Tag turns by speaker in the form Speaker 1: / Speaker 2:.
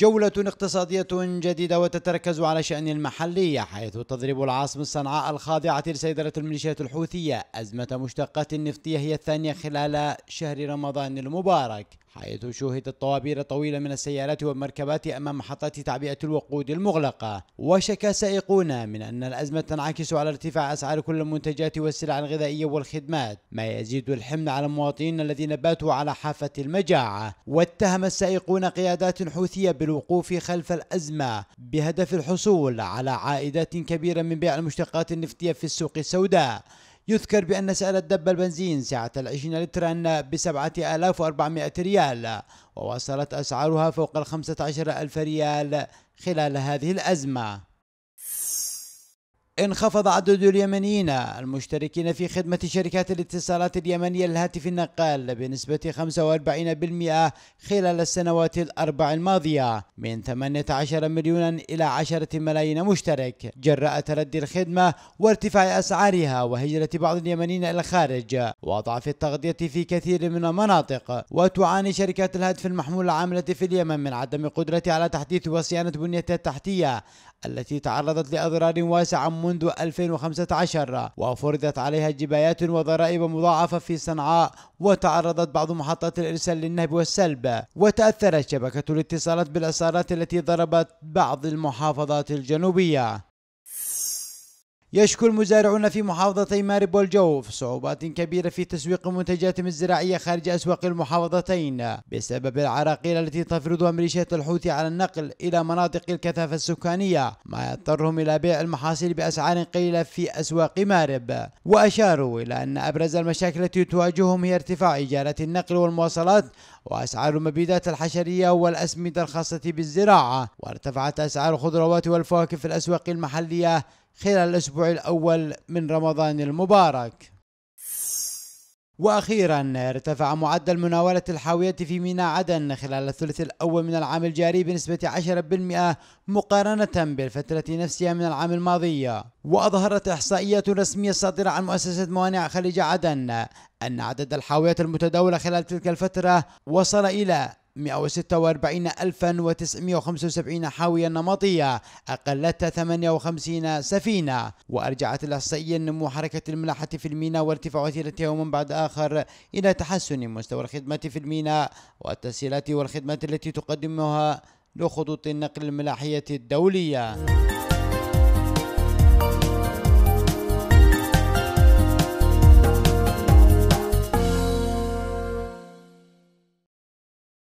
Speaker 1: جولة اقتصادية جديدة وتتركز على شأن المحلية حيث تضرب العاصمة صنعاء الخاضعة لسيطرة الميليشيات الحوثية أزمة مشتقات نفطية هي الثانية خلال شهر رمضان المبارك حيث شوهدت طوابير طويلة من السيارات والمركبات أمام محطات تعبئة الوقود المغلقة وشكى سائقون من أن الأزمة تنعكس على ارتفاع أسعار كل المنتجات والسلع الغذائية والخدمات ما يزيد الحمل على المواطنين الذين باتوا على حافة المجاعة واتهم السائقون قيادات حوثية بالوقوف خلف الأزمة بهدف الحصول على عائدات كبيرة من بيع المشتقات النفطية في السوق السوداء يذكر بأن سعر الدب البنزين سعة العشرين لترا بسبعة آلاف وأربعمائة ريال ووصلت أسعارها فوق الخمسة عشر ألف ريال خلال هذه الأزمة انخفض عدد اليمنيين المشتركين في خدمة شركات الاتصالات اليمنية الهاتف النقال بنسبة 45% خلال السنوات الأربع الماضية من 18 مليونا إلى 10 ملايين مشترك جراء تردي الخدمة وارتفاع أسعارها وهجرة بعض اليمنيين إلى الخارج وضعف التغذية في كثير من المناطق وتعاني شركات الهاتف المحمول العاملة في اليمن من عدم قدرتها على تحديث وصيانة بنيتها التحتية التي تعرضت لأضرار واسعة منذ 2015 وفرضت عليها جبايات وضرائب مضاعفة في صنعاء وتعرضت بعض محطات الإرسال للنهب والسلب وتأثرت شبكة الاتصالات بالعصارات التي ضربت بعض المحافظات الجنوبية يشكو المزارعون في محافظتي مارب والجوف صعوبات كبيرة في تسويق منتجاتهم الزراعية خارج أسواق المحافظتين بسبب العراقيل التي تفرضها ميليشيات الحوثي على النقل إلى مناطق الكثافة السكانية ما يضطرهم إلى بيع المحاصيل بأسعار قليلة في أسواق مارب وأشاروا إلى أن أبرز المشاكل التي تواجههم هي ارتفاع إيجارات النقل والمواصلات وأسعار المبيدات الحشرية والأسمدة الخاصة بالزراعة وارتفعت أسعار الخضروات والفواكه في الأسواق المحلية خلال الأسبوع الأول من رمضان المبارك واخيرا ارتفع معدل مناوله الحاويه في ميناء عدن خلال الثلث الاول من العام الجاري بنسبه 10% مقارنه بالفتره نفسها من العام الماضي واظهرت احصائيه رسميه صادره عن مؤسسه موانع خليج عدن ان عدد الحاويات المتداوله خلال تلك الفتره وصل الى 146975 حاوية نمطية أقلتها 58 سفينة وأرجعت الإحصائية نمو حركة الملاحة في الميناء وارتفاع وتيرتها يوما بعد آخر إلى تحسن مستوى الخدمة في الميناء والتسهيلات والخدمات التي تقدمها لخطوط النقل الملاحية الدولية